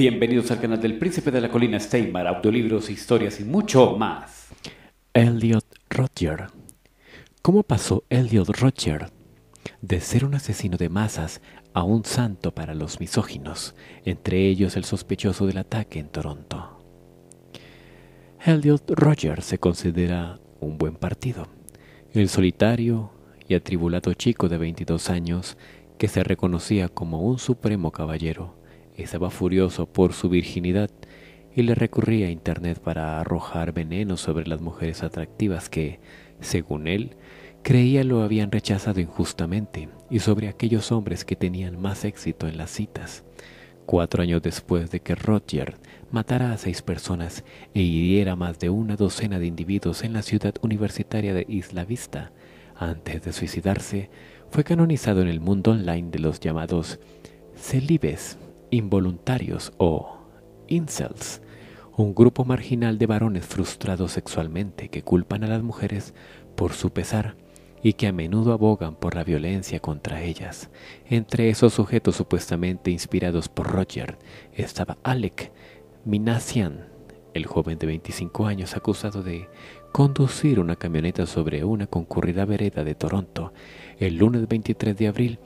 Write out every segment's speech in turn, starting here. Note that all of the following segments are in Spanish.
Bienvenidos al canal del Príncipe de la Colina Steinmar, audiolibros, historias y mucho más. Elliot Roger. ¿Cómo pasó Elliot Roger de ser un asesino de masas a un santo para los misóginos, entre ellos el sospechoso del ataque en Toronto? Elliot Roger se considera un buen partido, el solitario y atribulado chico de 22 años que se reconocía como un supremo caballero estaba furioso por su virginidad y le recurría a Internet para arrojar veneno sobre las mujeres atractivas que, según él, creía lo habían rechazado injustamente y sobre aquellos hombres que tenían más éxito en las citas. Cuatro años después de que Roger matara a seis personas e hiriera más de una docena de individuos en la ciudad universitaria de Isla Vista, antes de suicidarse, fue canonizado en el mundo online de los llamados celibes involuntarios o incels, un grupo marginal de varones frustrados sexualmente que culpan a las mujeres por su pesar y que a menudo abogan por la violencia contra ellas. Entre esos sujetos supuestamente inspirados por Roger estaba Alec minasian el joven de 25 años acusado de conducir una camioneta sobre una concurrida vereda de Toronto el lunes 23 de abril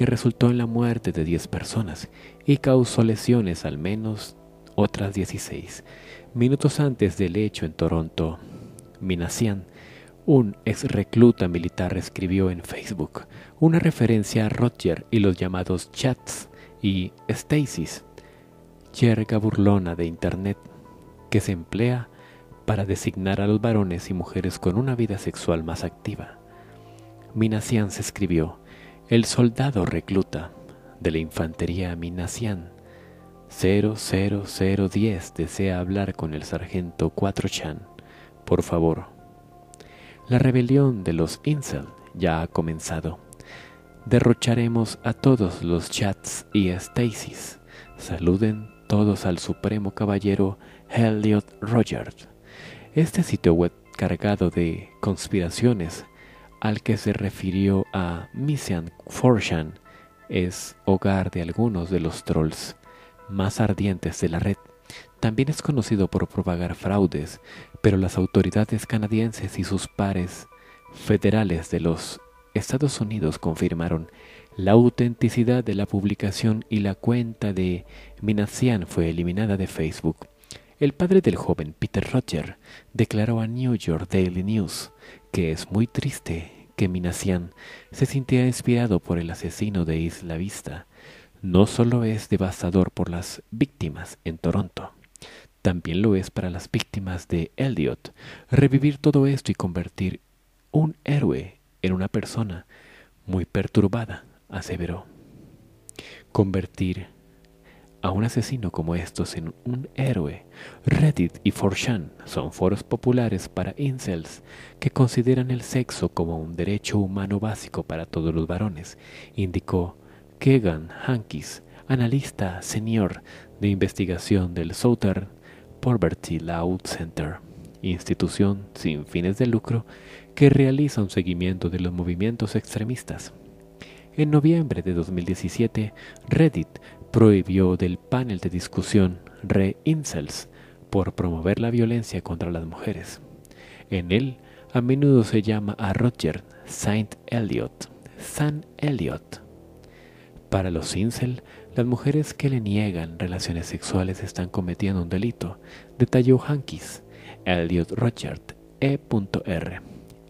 que resultó en la muerte de 10 personas y causó lesiones al menos otras 16. Minutos antes del hecho en Toronto, Minasian, un ex recluta militar, escribió en Facebook una referencia a Roger y los llamados chats y stasis, jerga burlona de Internet que se emplea para designar a los varones y mujeres con una vida sexual más activa. Minasian se escribió, el soldado recluta de la infantería Minasian. 00010 desea hablar con el sargento 4chan. Por favor. La rebelión de los Insel ya ha comenzado. Derrocharemos a todos los chats y Stasis. Saluden todos al supremo caballero Elliot Rogers. Este sitio web cargado de conspiraciones al que se refirió a Misian Forshan es hogar de algunos de los trolls más ardientes de la red. También es conocido por propagar fraudes, pero las autoridades canadienses y sus pares federales de los Estados Unidos confirmaron la autenticidad de la publicación y la cuenta de Minasian fue eliminada de Facebook. El padre del joven Peter Roger declaró a New York Daily News que es muy triste que Minassian se sintiera inspirado por el asesino de Isla Vista. No solo es devastador por las víctimas en Toronto, también lo es para las víctimas de Elliot. Revivir todo esto y convertir un héroe en una persona muy perturbada, aseveró. Convertir a un asesino como estos en un héroe. Reddit y Forchan son foros populares para incels que consideran el sexo como un derecho humano básico para todos los varones, indicó Kegan Hankis, analista senior de investigación del Southern Poverty Law Center, institución sin fines de lucro que realiza un seguimiento de los movimientos extremistas. En noviembre de 2017, Reddit prohibió del panel de discusión Re-Incels por promover la violencia contra las mujeres. En él, a menudo se llama a Roger Saint Elliot, San Elliot. Para los incel, las mujeres que le niegan relaciones sexuales están cometiendo un delito, detalló Hankis, Elliot Roger, E.R.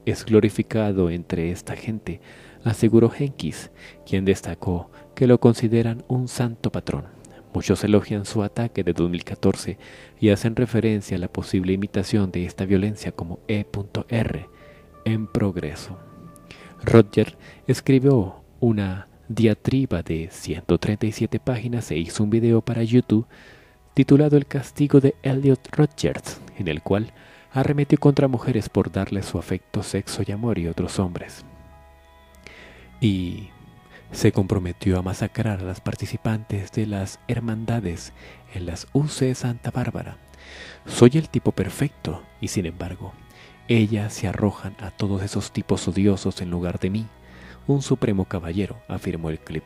Es glorificado entre esta gente aseguró Henkis, quien destacó que lo consideran un santo patrón. Muchos elogian su ataque de 2014 y hacen referencia a la posible imitación de esta violencia como E.R. en progreso. Roger escribió una diatriba de 137 páginas e hizo un video para YouTube titulado El castigo de Elliot Rogers, en el cual arremetió contra mujeres por darle su afecto, sexo y amor y otros hombres y se comprometió a masacrar a las participantes de las hermandades en las UC Santa Bárbara. Soy el tipo perfecto y sin embargo, ellas se arrojan a todos esos tipos odiosos en lugar de mí, un supremo caballero, afirmó el clip.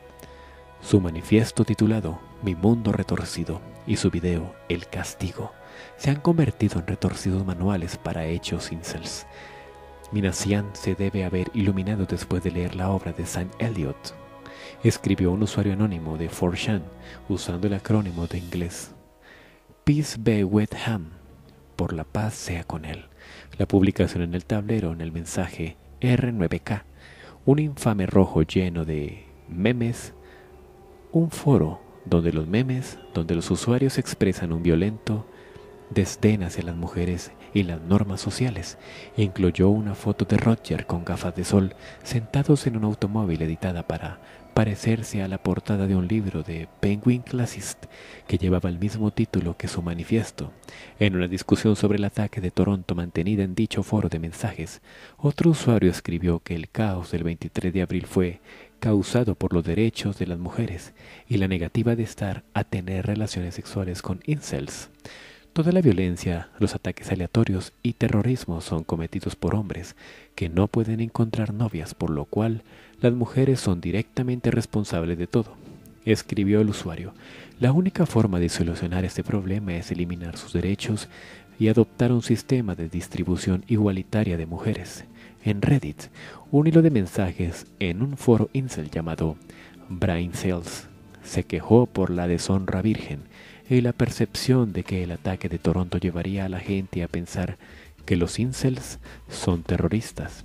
Su manifiesto titulado Mi mundo retorcido y su video El castigo se han convertido en retorcidos manuales para hechos incels Minasian se debe haber iluminado después de leer la obra de Saint Elliot. escribió un usuario anónimo de 4chan usando el acrónimo de inglés. Peace be with him, por la paz sea con él. La publicación en el tablero en el mensaje R9K, un infame rojo lleno de memes, un foro donde los memes, donde los usuarios expresan un violento desdén hacia las mujeres y las normas sociales, incluyó una foto de Roger con gafas de sol sentados en un automóvil editada para parecerse a la portada de un libro de Penguin Classist que llevaba el mismo título que su manifiesto. En una discusión sobre el ataque de Toronto mantenida en dicho foro de mensajes, otro usuario escribió que el caos del 23 de abril fue causado por los derechos de las mujeres y la negativa de estar a tener relaciones sexuales con incels. Toda la violencia, los ataques aleatorios y terrorismo son cometidos por hombres que no pueden encontrar novias, por lo cual las mujeres son directamente responsables de todo. Escribió el usuario, la única forma de solucionar este problema es eliminar sus derechos y adoptar un sistema de distribución igualitaria de mujeres. En Reddit, un hilo de mensajes en un foro incel llamado Brain Cells se quejó por la deshonra virgen y la percepción de que el ataque de Toronto llevaría a la gente a pensar que los incels son terroristas.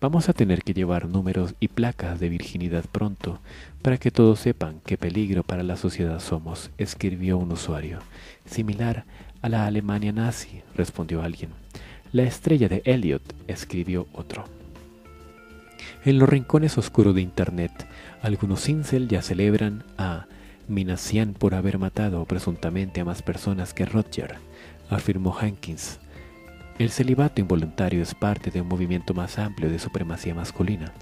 Vamos a tener que llevar números y placas de virginidad pronto para que todos sepan qué peligro para la sociedad somos, escribió un usuario. Similar a la Alemania nazi, respondió alguien. La estrella de Elliot, escribió otro. En los rincones oscuros de Internet, algunos incels ya celebran a Minacían por haber matado presuntamente a más personas que Roger, afirmó Hankins. El celibato involuntario es parte de un movimiento más amplio de supremacía masculina,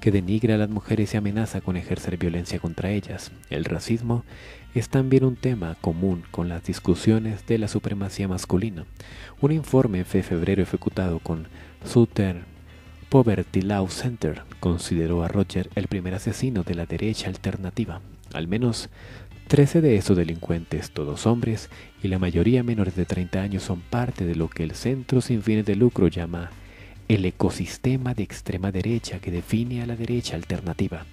que denigra a las mujeres y amenaza con ejercer violencia contra ellas. El racismo es también un tema común con las discusiones de la supremacía masculina. Un informe de febrero ejecutado con Sutter Poverty Law Center consideró a Roger el primer asesino de la derecha alternativa. Al menos 13 de esos delincuentes, todos hombres, y la mayoría menores de 30 años, son parte de lo que el Centro Sin Fines de Lucro llama el ecosistema de extrema derecha que define a la derecha alternativa.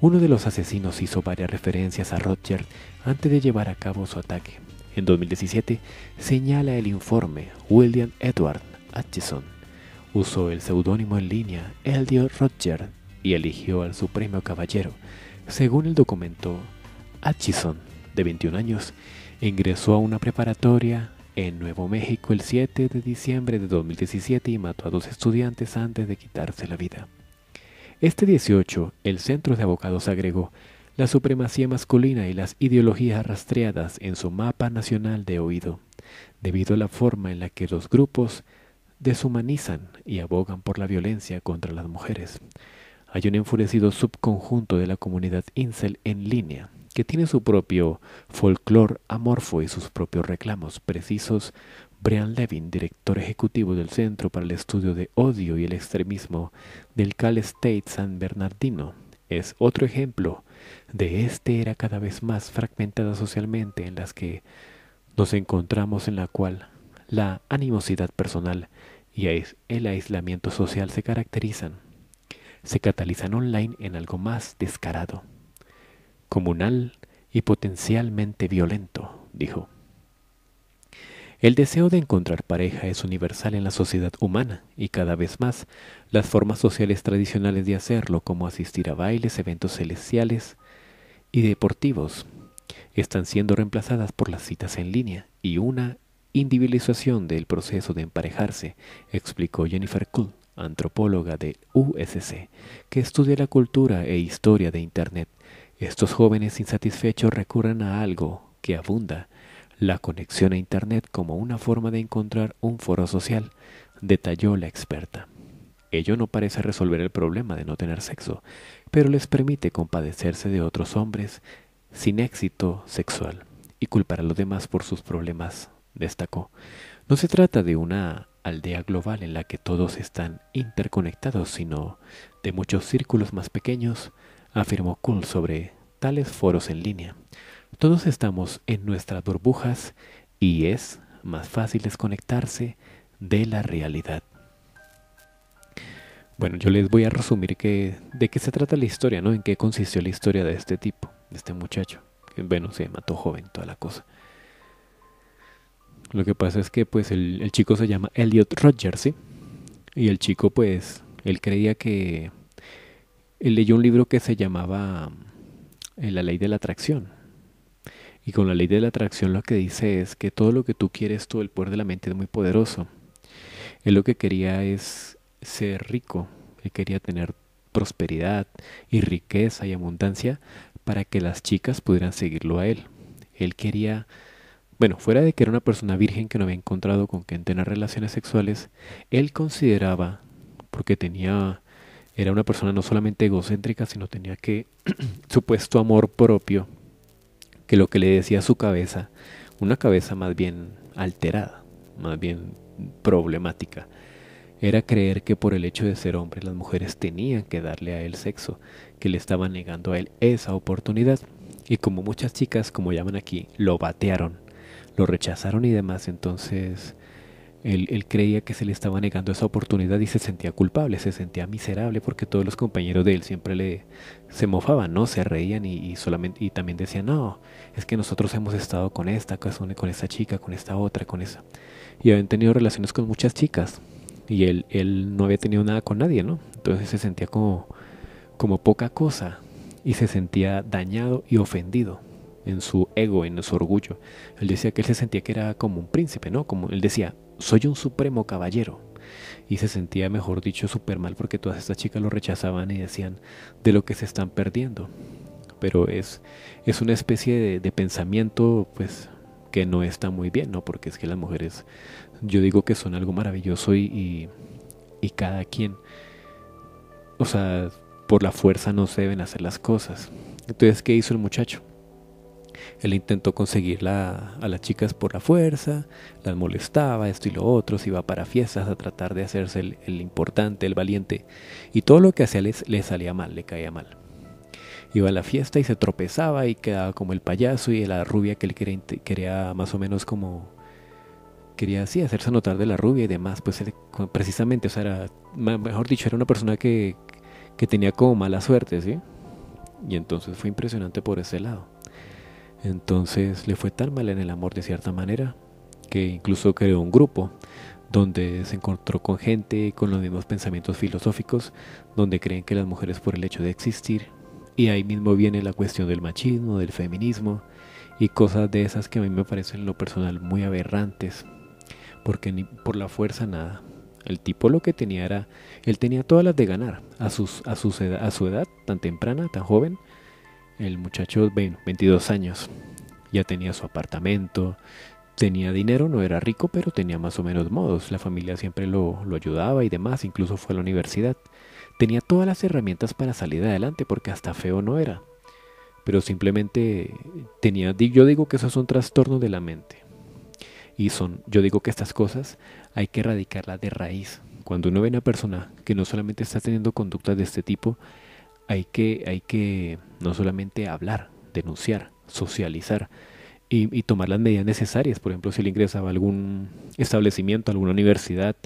Uno de los asesinos hizo varias referencias a Roger antes de llevar a cabo su ataque. En 2017 señala el informe William Edward Atchison. Usó el seudónimo en línea Eldio Roger y eligió al Supremo Caballero según el documento, Atchison, de 21 años, ingresó a una preparatoria en Nuevo México el 7 de diciembre de 2017 y mató a dos estudiantes antes de quitarse la vida. Este 18, el Centro de Abogados agregó la supremacía masculina y las ideologías rastreadas en su mapa nacional de oído, debido a la forma en la que los grupos deshumanizan y abogan por la violencia contra las mujeres. Hay un enfurecido subconjunto de la comunidad incel en línea que tiene su propio folclor amorfo y sus propios reclamos precisos. Brian Levin, director ejecutivo del Centro para el Estudio de Odio y el Extremismo del Cal State San Bernardino, es otro ejemplo de este era cada vez más fragmentada socialmente en las que nos encontramos en la cual la animosidad personal y el aislamiento social se caracterizan se catalizan online en algo más descarado, comunal y potencialmente violento, dijo. El deseo de encontrar pareja es universal en la sociedad humana y cada vez más las formas sociales tradicionales de hacerlo, como asistir a bailes, eventos celestiales y deportivos, están siendo reemplazadas por las citas en línea y una individualización del proceso de emparejarse, explicó Jennifer Cool antropóloga de USC, que estudia la cultura e historia de Internet. Estos jóvenes insatisfechos recurren a algo que abunda, la conexión a Internet como una forma de encontrar un foro social, detalló la experta. Ello no parece resolver el problema de no tener sexo, pero les permite compadecerse de otros hombres sin éxito sexual y culpar a los demás por sus problemas, destacó. No se trata de una aldea global en la que todos están interconectados, sino de muchos círculos más pequeños, afirmó Kohl sobre tales foros en línea. Todos estamos en nuestras burbujas y es más fácil desconectarse de la realidad. Bueno, yo les voy a resumir que, de qué se trata la historia, ¿no? En qué consistió la historia de este tipo, de este muchacho. Bueno, se mató joven, toda la cosa. Lo que pasa es que pues el, chico se llama Elliot Rogers Y el chico pues, él creía que... Él leyó un libro que se llamaba eh, La ley de la atracción. Y con la ley de la atracción lo que dice es que todo lo que tú quieres, todo el poder de la mente es muy poderoso. Él lo que quería es ser rico, él quería tener prosperidad y riqueza y abundancia para que las chicas pudieran seguirlo a él. Él quería bueno, fuera de que era una persona virgen que no había encontrado con quien tener relaciones sexuales, él consideraba, porque tenía, era una persona no solamente egocéntrica, sino tenía que supuesto amor propio, que lo que le decía su cabeza, una cabeza más bien alterada, más bien problemática, era creer que por el hecho de ser hombre las mujeres tenían que darle a él sexo, que le estaban negando a él esa oportunidad. Y como muchas chicas, como llaman aquí, lo batearon lo rechazaron y demás. Entonces él, creía que se le estaba negando esa oportunidad y se sentía culpable, se sentía miserable porque todos los compañeros de él siempre le se mofaban, ¿no? Se reían y, solamente y también decían, "No, es que nosotros hemos estado con esta, con esta chica, con esta otra, con esa." Y habían tenido relaciones con muchas chicas y él él no había tenido nada con nadie, ¿no? Entonces se sentía como como poca cosa y se sentía dañado y ofendido en su ego, en su orgullo. Él decía que él se sentía que era como un príncipe, ¿no? Como él decía, soy un supremo caballero. Y se sentía, mejor dicho, súper mal porque todas estas chicas lo rechazaban y decían de lo que se están perdiendo. Pero es, es una especie de, pensamiento, pues, que no está muy bien, ¿no? Porque es que las mujeres, yo digo que son algo maravilloso y, y cada quien, o sea, por la fuerza no se deben hacer las cosas. Entonces, ¿qué hizo el muchacho? Él intentó conseguirla a las chicas por la fuerza, las molestaba, esto y lo otro, se iba para fiestas a tratar de hacerse el, importante, el valiente, y todo lo que hacía le salía mal, le caía mal. Iba a la fiesta y se tropezaba y quedaba como el payaso y la rubia que él quería, más o menos como quería así hacerse notar de la rubia y demás, pues precisamente, o sea, mejor dicho, era una persona que, que tenía como mala suerte, ¿sí? Y entonces fue impresionante por ese lado. Entonces le fue tan mal en el amor de cierta manera que incluso creó un grupo donde se encontró con gente con los mismos pensamientos filosóficos, donde creen que las mujeres por el hecho de existir, y ahí mismo viene la cuestión del machismo, del feminismo, y cosas de esas que a mí me parecen lo personal muy aberrantes, porque ni por la fuerza nada. El tipo lo que tenía era, él tenía todas las de ganar, a, sus, a, a su edad tan temprana, tan joven, el muchacho, bueno, 22 años, ya tenía su apartamento, tenía dinero, no era rico, pero tenía más o menos modos. La familia siempre lo, ayudaba y demás, incluso fue a la universidad. Tenía todas las herramientas para salir adelante porque hasta feo no era. Pero simplemente tenía, yo digo que esos son trastornos de la mente. Y son, yo digo que estas cosas hay que erradicarlas de raíz. Cuando uno ve a una persona que no solamente está teniendo conductas de este tipo, hay que, hay que no solamente hablar, denunciar, socializar y, tomar las medidas necesarias. Por ejemplo, si él ingresaba a algún establecimiento, a alguna universidad,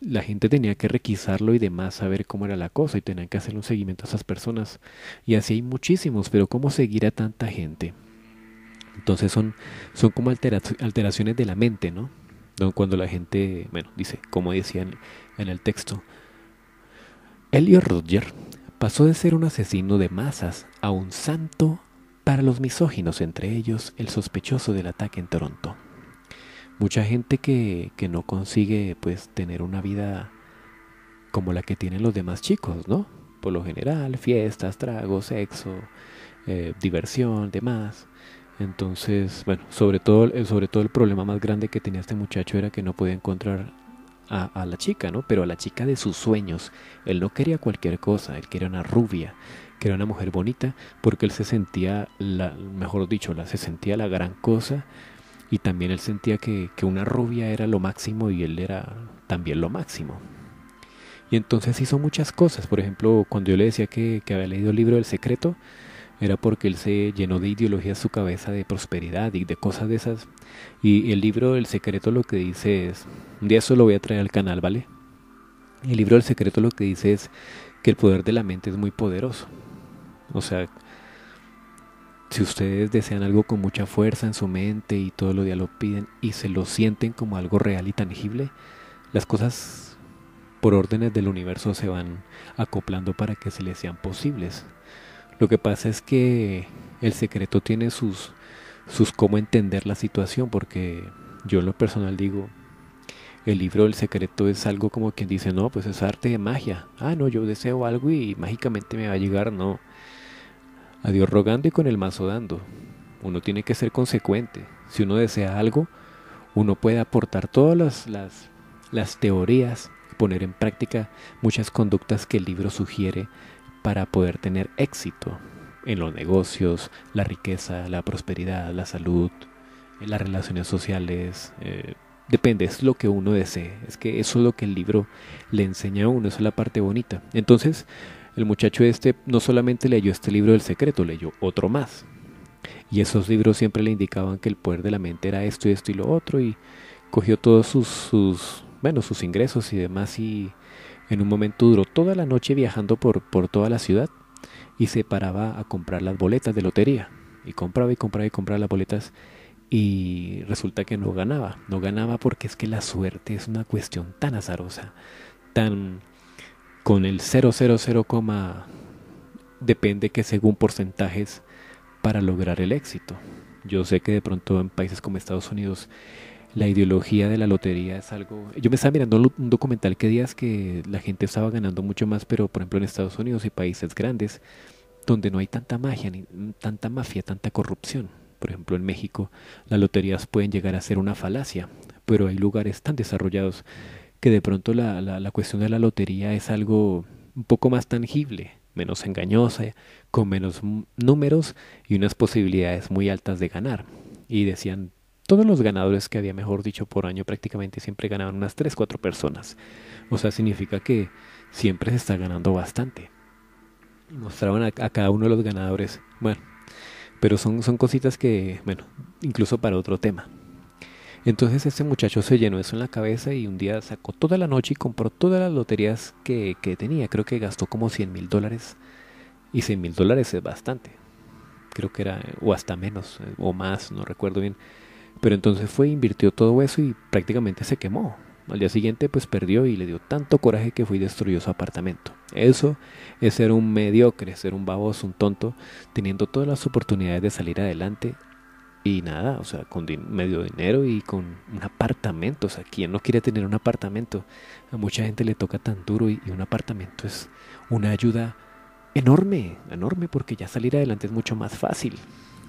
la gente tenía que requisarlo y demás, saber cómo era la cosa y tenían que hacer un seguimiento a esas personas. Y así hay muchísimos, pero ¿cómo seguir a tanta gente? Entonces son, son como alteraciones de la mente, ¿no? Cuando la gente, bueno, dice, como decían en el texto, Elliot Rodger pasó de ser un asesino de masas a un santo para los misóginos, entre ellos el sospechoso del ataque en Toronto. Mucha gente que, que no consigue pues tener una vida como la que tienen los demás chicos, ¿no? Por lo general, fiestas, tragos, sexo, eh, diversión, demás. Entonces, bueno, sobre todo, eh, sobre todo el problema más grande que tenía este muchacho era que no podía encontrar a, la chica, ¿no? Pero a la chica de sus sueños. Él no quería cualquier cosa, él quería una rubia, quería una mujer bonita, porque él se sentía, la, mejor dicho, la, se sentía la gran cosa y también él sentía que, que una rubia era lo máximo y él era también lo máximo. Y entonces hizo muchas cosas, por ejemplo, cuando yo le decía que, que había leído el libro del secreto, era porque él se llenó de ideología su cabeza de prosperidad y de cosas de esas. Y el libro El Secreto lo que dice es, un día eso lo voy a traer al canal, ¿vale? El libro El Secreto lo que dice es que el poder de la mente es muy poderoso. O sea, si ustedes desean algo con mucha fuerza en su mente y todo lo día lo piden y se lo sienten como algo real y tangible, las cosas por órdenes del universo se van acoplando para que se les sean posibles. Lo que pasa es que el secreto tiene sus, sus cómo entender la situación, porque yo en lo personal digo, el libro el secreto es algo como quien dice, no, pues es arte de magia. Ah, no, yo deseo algo y mágicamente me va a llegar, no. A Dios rogando y con el mazo dando. Uno tiene que ser consecuente. Si uno desea algo, uno puede aportar todas las, las, las teorías, poner en práctica muchas conductas que el libro sugiere para poder tener éxito en los negocios, la riqueza, la prosperidad, la salud, eh, las relaciones sociales. Eh, depende, es lo que uno desee. Es que eso es lo que el libro le enseña a uno, es la parte bonita. Entonces, el muchacho este no solamente leyó este libro del secreto, leyó otro más. Y esos libros siempre le indicaban que el poder de la mente era esto y esto y lo otro. Y cogió todos sus, sus bueno, sus ingresos y demás y en un momento duró toda la noche viajando por, por toda la ciudad y se paraba a comprar las boletas de lotería. Y compraba y compraba y compraba las boletas y resulta que no ganaba. No ganaba porque es que la suerte es una cuestión tan azarosa, tan con el 000, depende que según porcentajes para lograr el éxito. Yo sé que de pronto en países como Estados Unidos la ideología de la lotería es algo... Yo me estaba mirando un documental que días que la gente estaba ganando mucho más, pero por ejemplo en Estados Unidos y países grandes, donde no hay tanta magia, ni mm, tanta mafia, tanta corrupción. Por ejemplo en México las loterías pueden llegar a ser una falacia, pero hay lugares tan desarrollados que de pronto la, la, la cuestión de la lotería es algo un poco más tangible, menos engañosa, con menos números y unas posibilidades muy altas de ganar. Y decían todos los ganadores que había, mejor dicho, por año prácticamente siempre ganaban unas 3, 4 personas. O sea, significa que siempre se está ganando bastante. Mostraban a, cada uno de los ganadores. Bueno, pero son, son cositas que, bueno, incluso para otro tema. Entonces este muchacho se llenó eso en la cabeza y un día sacó toda la noche y compró todas las loterías que, que tenía. Creo que gastó como 100 mil dólares. Y 100 mil dólares es bastante. Creo que era, o hasta menos, eh, o más, no recuerdo bien. Pero entonces fue, invirtió todo eso y prácticamente se quemó. Al día siguiente pues perdió y le dio tanto coraje que fue y destruyó su apartamento. Eso es ser un mediocre, ser un baboso, un tonto, teniendo todas las oportunidades de salir adelante y nada, o sea, con medio dinero y con un apartamento. O sea, ¿quién no quiere tener un apartamento? A mucha gente le toca tan duro y, y un apartamento es una ayuda enorme, enorme, porque ya salir adelante es mucho más fácil.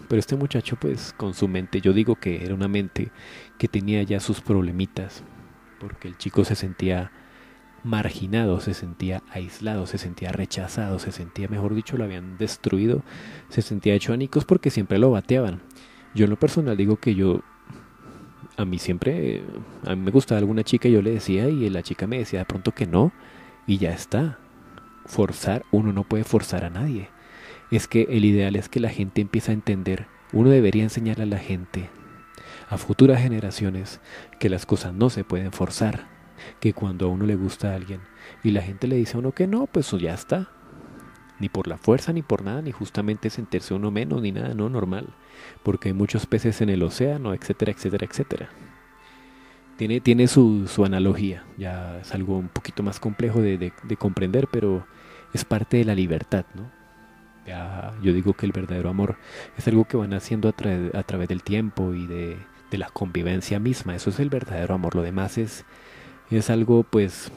Pero este muchacho pues con su mente, yo digo que era una mente que tenía ya sus problemitas, porque el chico se sentía marginado, se sentía aislado, se sentía rechazado, se sentía, mejor dicho, lo habían destruido, se sentía hecho anicos porque siempre lo bateaban. Yo en lo personal digo que yo, a mí siempre, a mí me gustaba alguna chica y yo le decía y la chica me decía de pronto que no y ya está. Forzar, uno no puede forzar a nadie es que el ideal es que la gente empiece a entender, uno debería enseñar a la gente, a futuras generaciones, que las cosas no se pueden forzar, que cuando a uno le gusta a alguien y la gente le dice a uno que no, pues ya está, ni por la fuerza, ni por nada, ni justamente sentirse uno menos, ni nada, no normal, porque hay muchos peces en el océano, etcétera, etcétera, etcétera. Tiene, tiene su, analogía, ya es algo un poquito más complejo de comprender, pero es parte de la libertad, ¿no? yo digo que el verdadero amor es algo que van haciendo a, través del tiempo y de, la convivencia misma. Eso es el verdadero amor. Lo demás es, es algo pues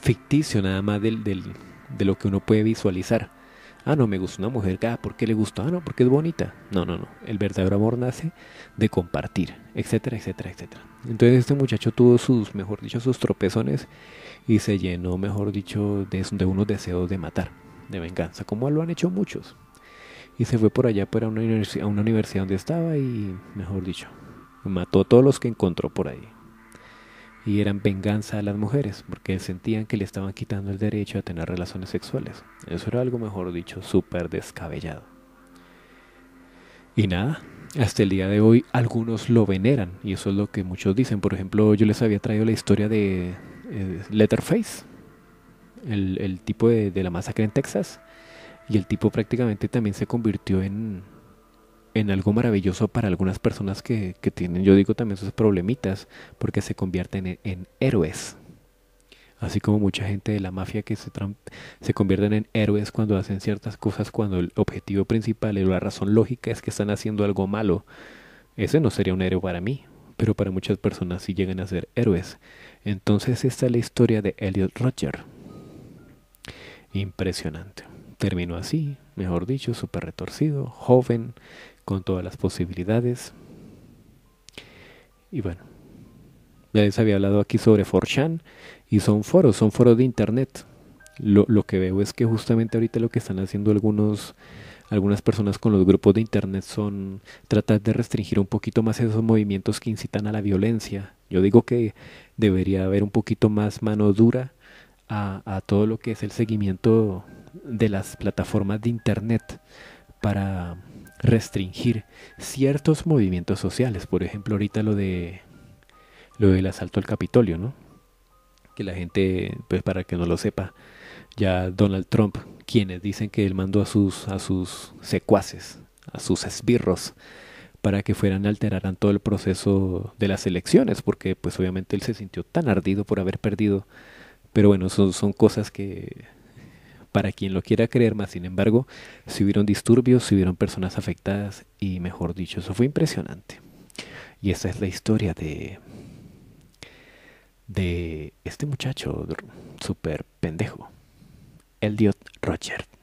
ficticio nada más del, de lo que uno puede visualizar. Ah, no, me gusta una mujer. Ah, ¿por qué le gusta? Ah, no, porque es bonita. No, no, no. El verdadero amor nace de compartir, etcétera, etcétera, etcétera. Entonces este muchacho tuvo sus, mejor dicho, sus tropezones y se llenó, mejor dicho, de, de unos deseos de matar de venganza, como lo han hecho muchos. Y se fue por allá para a una universidad donde estaba y, mejor dicho, mató a todos los que encontró por ahí. Y eran venganza a las mujeres, porque sentían que le estaban quitando el derecho a tener relaciones sexuales. Eso era algo, mejor dicho, súper descabellado. Y nada, hasta el día de hoy algunos lo veneran, y eso es lo que muchos dicen. Por ejemplo, yo les había traído la historia de eh, Letterface, el, tipo de, la masacre en Texas, y el tipo prácticamente también se convirtió en, en algo maravilloso para algunas personas que, tienen, yo digo también sus problemitas, porque se convierten en, héroes. Así como mucha gente de la mafia que se, se convierten en héroes cuando hacen ciertas cosas, cuando el objetivo principal y la razón lógica es que están haciendo algo malo. Ese no sería un héroe para mí, pero para muchas personas sí llegan a ser héroes. Entonces esta es la historia de Elliot Roger. Impresionante. Termino así, mejor dicho, súper retorcido, joven, con todas las posibilidades. Y bueno, ya les había hablado aquí sobre ForChan y son foros, son foros de internet. Lo, lo, que veo es que justamente ahorita lo que están haciendo algunos algunas personas con los grupos de internet son tratar de restringir un poquito más esos movimientos que incitan a la violencia. Yo digo que debería haber un poquito más mano dura a, todo lo que es el seguimiento de las plataformas de Internet para restringir ciertos movimientos sociales. Por ejemplo, ahorita lo de lo del asalto al Capitolio, ¿no? Que la gente, pues para que no lo sepa, ya Donald Trump, quienes dicen que él mandó a sus, a sus secuaces, a sus esbirros, para que fueran alteraran todo el proceso de las elecciones, porque pues obviamente él se sintió tan ardido por haber perdido pero bueno, son, son cosas que para quien lo quiera creer más, sin embargo, si hubieron disturbios, si hubieron personas afectadas y mejor dicho, eso fue impresionante. Y esa es la historia de de este muchacho súper pendejo, Elliot Roger.